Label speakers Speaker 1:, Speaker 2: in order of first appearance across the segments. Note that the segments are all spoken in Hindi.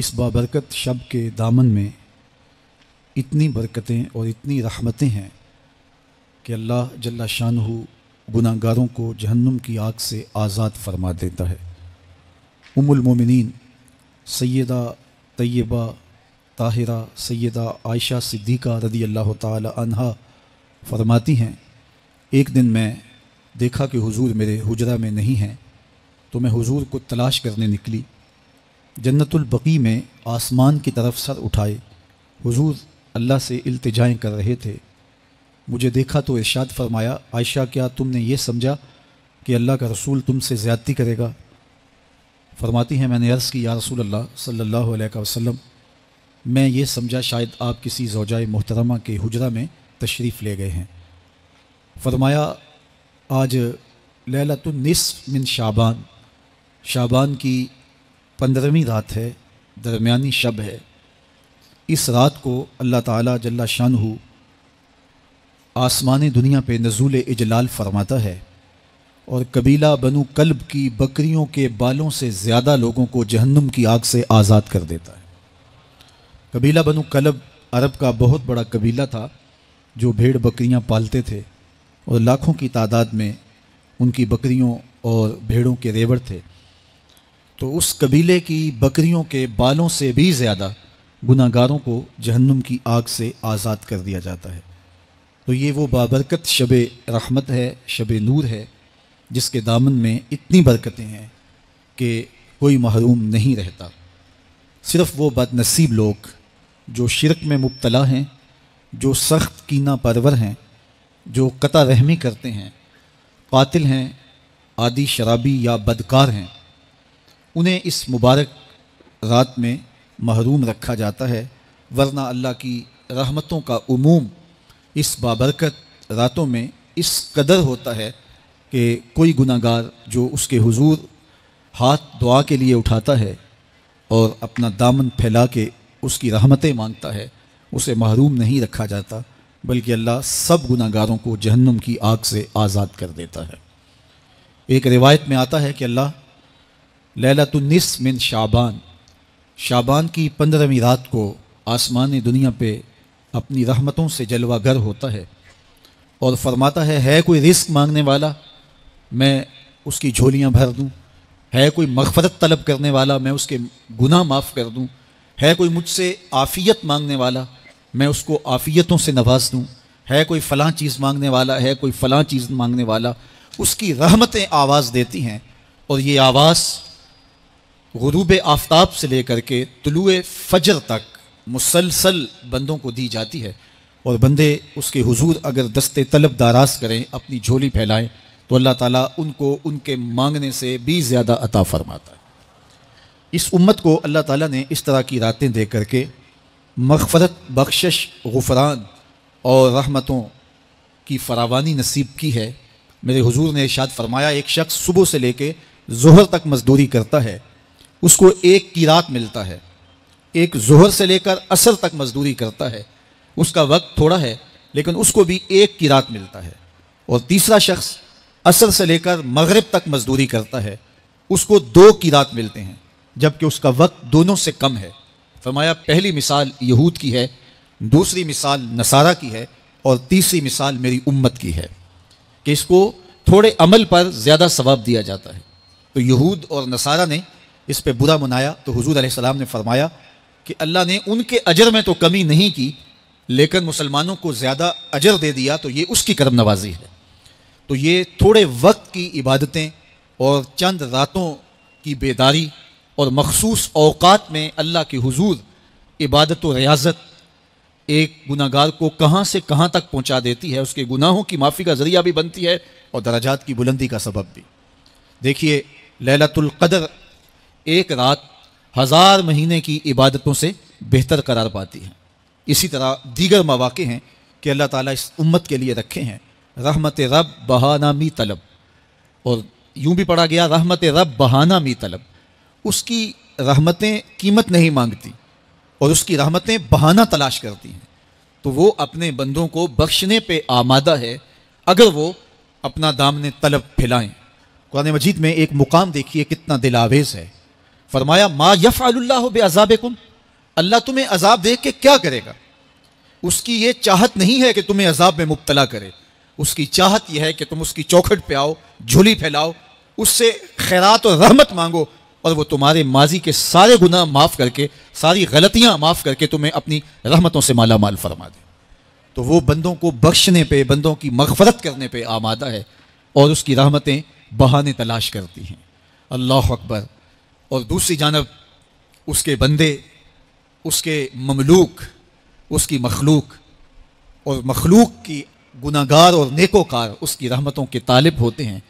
Speaker 1: इस बाबरकत शब के दामन में इतनी बरकतें और इतनी रहमतें हैं कि अल्लाह जल्ला शाहू गुनागारों को जहन्नुम की आग से आज़ाद फरमा देता है उमुलमोमिन सैदा तय्यबा ताहिरा सैदा आयशा सिद्दीक़ा रदी अल्लाह तहा फरमाती हैं एक दिन मैं देखा कि हुजूर मेरे हुजरा में नहीं हैं तो मैं हुजूर को तलाश करने निकली जन्नतुलबकी में आसमान की तरफ सर उठाए हुजूर अल्लाह से अल्तजाएँ कर रहे थे मुझे देखा तो इर्शाद फरमाया आयशा क्या तुमने ये समझा कि अल्लाह का रसूल तुमसे ज़्यादती करेगा फरमाती हैं मैंने अर्ज़ की या रसूल अल्लाह सल्लल्लाहु अलैहि वसल्लम मैं ये समझा शायद आप किसी जोजाए मोहतरमा के हजरा में तशरीफ़ ले गए हैं फरमाया आज लैला मिन शाबान शाबान की पंद्रहवीं रात है दरमियानी शब है इस रात को अल्लाह ताला जल्ला शानहू आसमान दुनिया पे नजूल इजलाल फरमाता है और कबीला बनु कल्ब की बकरियों के बालों से ज़्यादा लोगों को जहन्नुम की आग से आज़ाद कर देता है कबीला बनु कल्ब अरब का बहुत बड़ा कबीला था जो भेड़ बकरियां पालते थे और लाखों की तादाद में उनकी बकरियों और भेड़ों के रेवर थे तो उस कबीले की बकरियों के बालों से भी ज़्यादा गुनागारों को जहन्नुम की आग से आज़ाद कर दिया जाता है तो ये वो बाबरकत शब रहमत है शब नूर है जिसके दामन में इतनी बरकतें हैं कि कोई महरूम नहीं रहता सिर्फ़ वो बदनसीब लोग जो शिरक में मुबतला हैं जो सख्त कीना परवर हैं जो कता रहमी करते हैं कातिल हैं आदि शराबी या बदकार हैं उन्हें इस मुबारक रात में महरूम रखा जाता है वरना अल्लाह की रहमतों का उमूम इस बाबरकत रातों में इस कदर होता है कि कोई गुनागार जो उसके हुजूर हाथ दुआ के लिए उठाता है और अपना दामन फैला के उसकी रहमतें मांगता है उसे महरूम नहीं रखा जाता बल्कि अल्लाह सब गुनागारों को जहन्नुम की आग से आज़ाद कर देता है एक रिवायत में आता है कि अल्लाह लैलातुलनस मिन शाबान शाबान की पंद्रहवीं रात को आसमान दुनिया पे अपनी रहमतों से जलवा घर होता है और फरमाता है है कोई रिस्क मांगने वाला मैं उसकी झोलियाँ भर दूँ है कोई मगफरत तलब करने वाला मैं उसके गुना माफ़ कर दूँ है कोई मुझसे आफ़ियत मांगने वाला मैं उसको आफ़ियतों से नवाज दूँ है कोई फ़लाँ चीज़ मांगने वाला है कोई फ़लाँ चीज़ मांगने वाला उसकी रहमतें आवाज़ देती हैं और ये आवाज़ गुरूब आफ्ताब से लेकर के तुलु फजर तक मुसलसल बंदों को दी जाती है और बंदे उसके हुजूर अगर दस्ते तलब दाराज करें अपनी झोली फैलाएं तो अल्लाह ताला उनको उनके मांगने से भी ज़्यादा अता फरमाता है इस उम्मत को अल्लाह ताला ने इस तरह की रातें दे करके मगफरत बख्शश गुफरान और रहमतों की फरावानी नसीब की है मेरे हुजूर ने इर्शाद फरमाया एक शख्स सुबह से लेके कर जहर तक मजदूरी करता है उसको एक की रात मिलता है एक जोहर से लेकर असर तक मजदूरी करता है उसका वक्त थोड़ा है लेकिन उसको भी एक की रात मिलता है और तीसरा शख्स असर से लेकर मगरब तक मजदूरी करता है उसको दो की रात मिलते हैं जबकि उसका वक्त दोनों से कम है फरमाया पहली मिसाल यहूद की है दूसरी मिसाल नसारा की है और तीसरी मिसाल मेरी उम्मत की है कि इसको थोड़े अमल पर ज़्यादा सवाब दिया जाता है तो यहूद और नसारा ने इस पर बुरा मनाया तो हजूर आसमाम ने फरमाया कि अल्लाह ने उनके अजर में तो कमी नहीं की लेकिन मुसलमानों को ज़्यादा अजर दे दिया तो ये उसकी करम नवाजी है तो ये थोड़े वक्त की इबादतें और चंद रातों की बेदारी और मखसूस अवकात में अल्लाह के हजूर इबादत व रियाजत एक गुनागार को कहाँ से कहाँ तक पहुँचा देती है उसके गुनाहों की माफ़ी का ज़रिया भी बनती है और दराजात की बुलंदी का सबब भी देखिए लैलतुल्क़दर एक रात हज़ार महीने की इबादतों से बेहतर करार पाती है इसी तरह दीगर मौाक़े हैं कि अल्लाह ताला इस उम्मत के लिए रखे हैं रहमत रब बहाना मी तलब और यूँ भी पढ़ा गया रहमत रब बहाना मी तलब उसकी रहमतें कीमत नहीं मांगती और उसकी रहमतें बहाना तलाश करती हैं तो वो अपने बंदों को बख्शने पे आमादा है अगर वो अपना दामने तलब फैलाएँ कुरान मजीद में एक मुकाम देखिए कितना दिलावेज़ है फरमाया मा यफ़ कुम अल्लाह तुम्हें अजाब देख के क्या करेगा उसकी ये चाहत नहीं है कि तुम्हें अजाब में मुबतला करे उसकी चाहत यह है कि तुम उसकी चौखट पे आओ झूली फैलाओ उससे खैरात और रहमत मांगो और वो तुम्हारे माजी के सारे गुना माफ़ करके सारी गलतियाँ माफ़ करके तुम्हें अपनी रहमतों से माला माल फरमा दे तो वो बंदों को बख्शने पे बंदों की मगफरत करने पे आमादा है और उसकी रहमतें बहाने तलाश करती हैं अल्लाह अकबर और दूसरी जानब उसके बंदे उसके ममलूक उसकी मखलूक और मखलूक की गुनागार और नेकोकार उसकी रहमतों के तालब होते हैं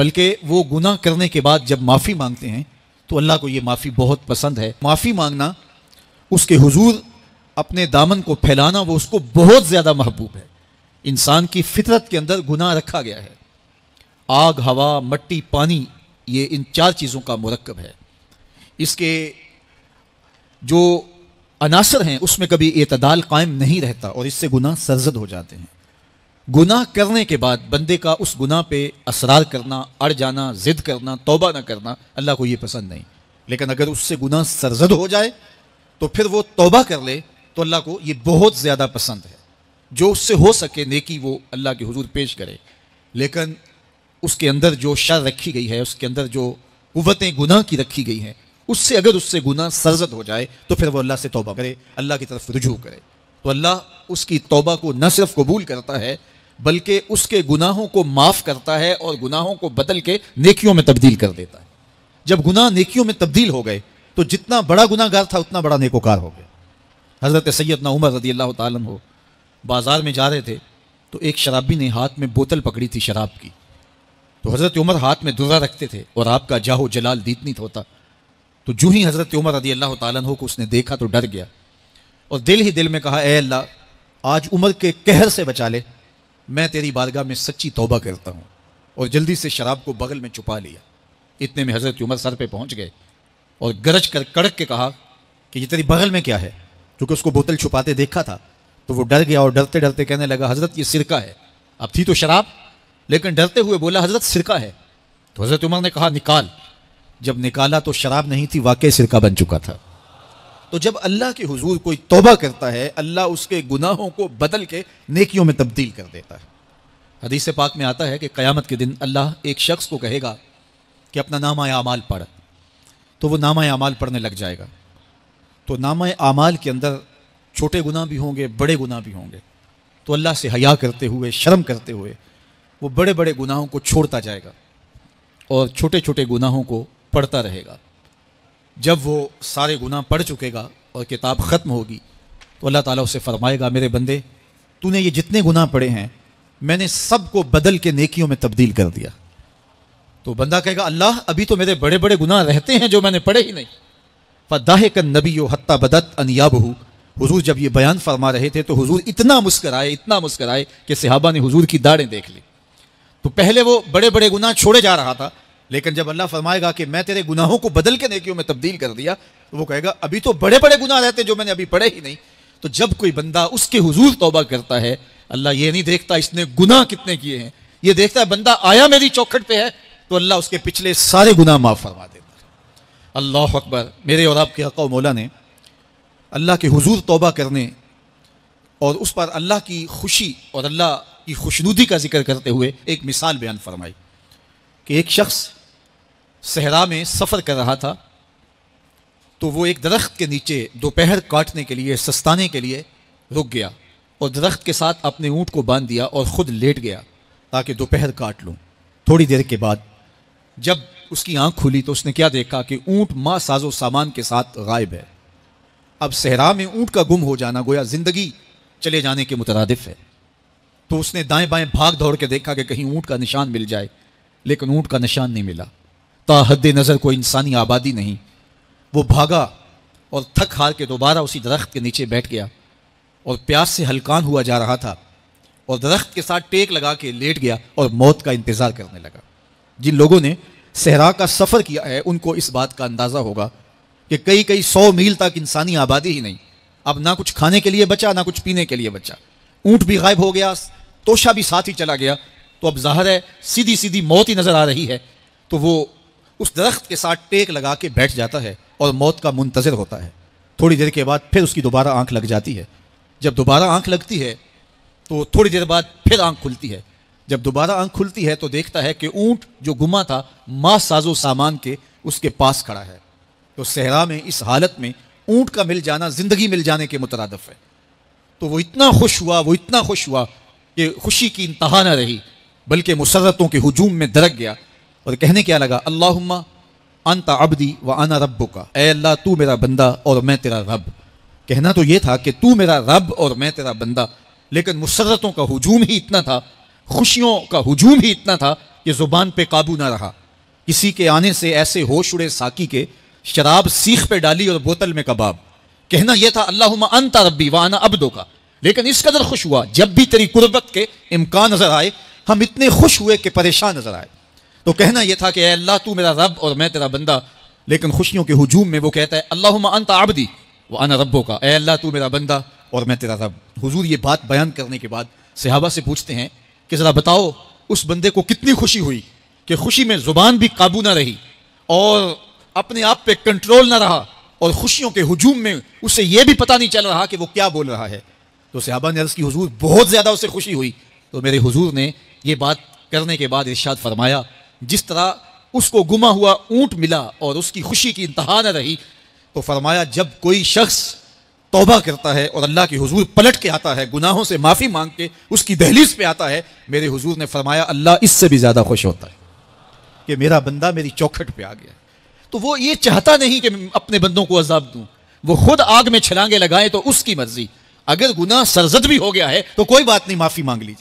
Speaker 1: बल्कि वो गुना करने के बाद जब माफ़ी मांगते हैं तो अल्लाह को ये माफ़ी बहुत पसंद है माफ़ी मांगना उसके हुजूर अपने दामन को फैलाना वो उसको बहुत ज़्यादा महबूब है इंसान की फितरत के अंदर गुनाह रखा गया है आग हवा मट्टी पानी ये इन चार चीज़ों का मरकब है इसके जो अनासर हैं उसमें कभी एतदाल कायम नहीं रहता और इससे गुनाह सरजद हो जाते हैं गुनाह करने के बाद बंदे का उस गुनाह पे असरार करना अड़ जाना ज़िद करना तोबा ना करना अल्लाह को ये पसंद नहीं लेकिन अगर उससे गुनाह सरजद हो जाए तो फिर वो तोबा कर ले तो अल्लाह को ये बहुत ज़्यादा पसंद है जो उससे हो सके नेकी वो अल्लाह के हजूर पेश करे लेकिन उसके अंदर जो शर रखी गई है उसके अंदर जो कुतें गुनाह की रखी गई हैं उससे अगर उससे गुना सरजद हो जाए तो फिर वो अल्लाह से तोबा करे अल्लाह की तरफ रुझू करे तो अल्लाह उसकी तोबा को न सिर्फ कबूल करता है बल्कि उसके गुनाहों को माफ़ करता है और गुनाहों को बदल के नेकियों में तब्दील कर देता है जब गुनाह नेकियों में तब्दील हो गए तो जितना बड़ा गुनाहगार था उतना बड़ा नेकोकार हो गया हज़रत ना उमर रदी अल्लाह तन हो बाज़ार में जा रहे थे तो एक शराबी ने हाथ में बोतल पकड़ी थी शराब की तो हज़रत उमर हाथ में दुर्रा रखते थे और आपका जाहो जलाल दीतनी होता तो जो ही हज़रत उमर रदी अल्लाह तु को उसने देखा तो डर गया और दिल ही दिल में कहा ए अल्लाह आज उमर के कहर से बचा ले मैं तेरी बारगाह में सच्ची तोबा करता हूँ और जल्दी से शराब को बगल में छुपा लिया इतने में हज़रत उमर सर पर पहुँच गए और गरज कर कड़क के कहा कि ये तेरी बगल में क्या है क्योंकि उसको बोतल छुपाते देखा था तो वो डर गया और डरते डरते कहने लगा हज़रत ये सिरका है अब थी तो शराब लेकिन डरते हुए बोला हज़रत सिरका है तो हज़रत उमर ने कहा निकाल जब निकाला तो शराब नहीं थी वाकई सिरका बन चुका था तो जब अल्लाह के हुजूर कोई तोबा करता है अल्लाह उसके गुनाहों को बदल के नेकियों में तब्दील कर देता है हदीस पाक में आता है कि क़यामत के दिन अल्लाह एक शख्स को कहेगा कि अपना नामा आमाल पढ़ तो वह नामा अमाल पढ़ने लग जाएगा तो नामा आमाल के अंदर छोटे गुनाह भी होंगे बड़े गुनाह भी होंगे तो अल्लाह से हया करते हुए शर्म करते हुए वो बड़े बड़े गुनाहों को छोड़ता जाएगा और छोटे छोटे गुनाहों को पढ़ता रहेगा जब वो सारे गुनाह पढ़ चुकेगा और किताब ख़त्म होगी तो अल्लाह ताला उसे फरमाएगा मेरे बंदे तूने ये जितने गुनाह पढ़े हैं मैंने सब को बदल के नेकियों में तब्दील कर दिया तो बंदा कहेगा अल्लाह अभी तो मेरे बड़े बड़े गुनाह रहते हैं जो मैंने पढ़े ही नहीं फदाह कन नबी हत्ता बदत अनयाब हो हुजूर जब ये बयान फरमा रहे थे तो हुजूर इतना मुस्कराए इतना मुस्कराए कि सिहाबा ने हुजूर की दाड़ें देख ली तो पहले वो बड़े बड़े गुनाह छोड़े जा रहा था लेकिन जब अल्लाह फरमाएगा कि मैं तेरे गुनाहों को बदल के नेकियों में तब्दील कर दिया तो वो कहेगा अभी तो बड़े बड़े गुनाह रहते जो मैंने अभी पढ़े ही नहीं तो जब कोई बंदा उसके हुजूर तौबा करता है अल्लाह ये नहीं देखता इसने गुनाह कितने किए हैं ये देखता है बंदा आया मेरी चौखट पे है तो अल्लाह उसके पिछले सारे गुनाह माफ़ फरमा देता है अल्लाह अकबर मेरे और आपके हक़ मौला ने अल्लाह के हुजूर तोबा करने और उस पर अल्लाह की खुशी और अल्लाह की खुशनुदी का जिक्र करते हुए एक मिसाल बयान फरमाई कि एक शख्स सहरा में सफ़र कर रहा था तो वो एक दरख्त के नीचे दोपहर काटने के लिए सस्ताने के लिए रुक गया और दरख्त के साथ अपने ऊँट को बांध दिया और ख़ुद लेट गया ताकि दोपहर काट लूँ थोड़ी देर के बाद जब उसकी आंख खुली तो उसने क्या देखा कि ऊँट माँ साजो सामान के साथ गायब है अब सहरा में ऊँट का गुम हो जाना गोया ज़िंदगी चले जाने के मुतरदफ है तो उसने दाएं बाएं भाग दौड़ के देखा कि कहीं ऊँट का निशान मिल जाए लेकिन ऊँट का निशान नहीं मिला ताहद नज़र कोई इंसानी आबादी नहीं वो भागा और थक हार के दोबारा उसी दरख्त के नीचे बैठ गया और प्यास से हलकान हुआ जा रहा था और दरख्त के साथ टेक लगा के लेट गया और मौत का इंतज़ार करने लगा जिन लोगों ने सहरा का सफ़र किया है उनको इस बात का अंदाज़ा होगा कि कई कई सौ मील तक इंसानी आबादी ही नहीं अब ना कुछ खाने के लिए बचा ना कुछ पीने के लिए बचा ऊँट भी गायब हो गया तोशा भी साथ ही चला गया तो अब जाहिर है सीधी सीधी मौत ही नज़र आ रही है तो वो उस दरख्त के साथ टेक लगा के बैठ जाता है और मौत का मुंतज़र होता है थोड़ी देर के बाद फिर उसकी दोबारा आंख लग जाती है जब दोबारा आंख लगती है तो थोड़ी देर बाद फिर आंख खुलती है जब दोबारा आंख खुलती है तो देखता है कि ऊँट जो गुमा था माँ साजो सामान के उसके पास खड़ा है तो सहरा में इस हालत में ऊँट का मिल जाना ज़िंदगी मिल जाने के मुतरदफ है तो वो इतना खुश हुआ वो इतना खुश हुआ कि खुशी की इंतहा न रही बल्कि मुसरतों के हजूम में दरक गया और कहने क्या लगा अल्लाहुम्मा अनता अबदी व आना रब्बो का अल्लाह तू मेरा बंदा और मैं तेरा रब कहना तो ये था कि तू मेरा रब और मैं तेरा बंदा लेकिन मुसरतों का हजूम ही इतना था खुशियों का हजूम ही इतना था कि ज़ुबान पर काबू ना रहा किसी के आने से ऐसे होश उड़े साकी के शराब सीख पे डाली और बोतल में कबाब कहना यह था अल्लाह व रब्बी वाना दो का लेकिन इस कदर खुश हुआ जब भी तेरी कुर्बत के इम्कान नज़र आए हम इतने खुश हुए कि परेशान नज़र आए तो कहना यह था कि अल्लाह तू मेरा रब और मैं तेरा बंदा लेकिन खुशियों के हजूम में वो कहता है अल्लाह अंत आबदी वह अना रबों का अल्लाह तू मेरा बंदा और मैं तेरा रब हजूर ये बात बयान करने के बाद सहाबा से पूछते हैं कि ज़रा बताओ उस बंदे को कितनी खुशी हुई कि खुशी में ज़ुबान भी काबू ना रही और अपने आप पे कंट्रोल ना रहा और खुशियों के हजूम में उसे यह भी पता नहीं चल रहा कि वो क्या बोल रहा है तो सहाबा ने अर्ज़ की हजूर बहुत ज़्यादा उसे खुशी हुई तो मेरे हजूर ने यह बात करने के बाद इर्शाद फरमाया जिस तरह उसको गुमा हुआ ऊंट मिला और उसकी खुशी की इंतहा न रही तो फरमाया जब कोई शख्स तोबा करता है और अल्लाह की हुजूर पलट के आता है गुनाहों से माफ़ी मांग के उसकी दहलीज पे आता है मेरे हुजूर ने फरमाया अल्लाह इससे भी ज़्यादा खुश होता है कि मेरा बंदा मेरी चौखट पे आ गया तो वो ये चाहता नहीं कि अपने बंदों को अजाब दूँ वो खुद आग में छलांगे लगाए तो उसकी मर्जी अगर गुनाह सरजद भी हो गया है तो कोई बात नहीं माफ़ी मांग लीजिए